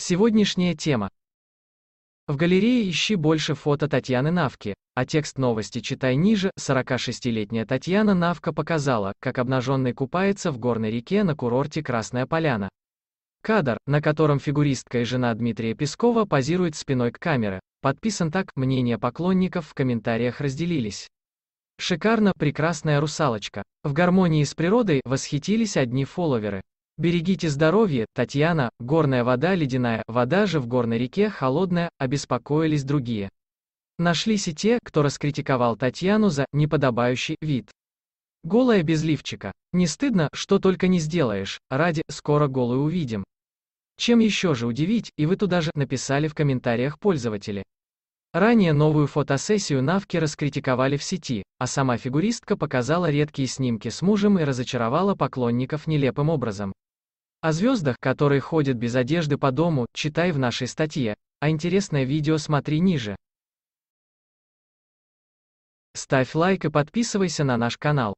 Сегодняшняя тема. В галерее ищи больше фото Татьяны Навки, а текст новости читай ниже. 46-летняя Татьяна Навка показала, как обнаженный купается в горной реке на курорте Красная Поляна. Кадр, на котором фигуристка и жена Дмитрия Пескова позирует спиной к камере, подписан так, мнения поклонников в комментариях разделились. Шикарно, прекрасная русалочка. В гармонии с природой восхитились одни фолловеры. Берегите здоровье, Татьяна, горная вода ледяная, вода же в горной реке холодная, обеспокоились другие. Нашлись и те, кто раскритиковал Татьяну за неподобающий вид. Голая без лифчика. Не стыдно, что только не сделаешь, ради, скоро голую увидим. Чем еще же удивить, и вы туда же написали в комментариях пользователи. Ранее новую фотосессию Навки раскритиковали в сети, а сама фигуристка показала редкие снимки с мужем и разочаровала поклонников нелепым образом. О звездах, которые ходят без одежды по дому, читай в нашей статье, а интересное видео смотри ниже. Ставь лайк и подписывайся на наш канал.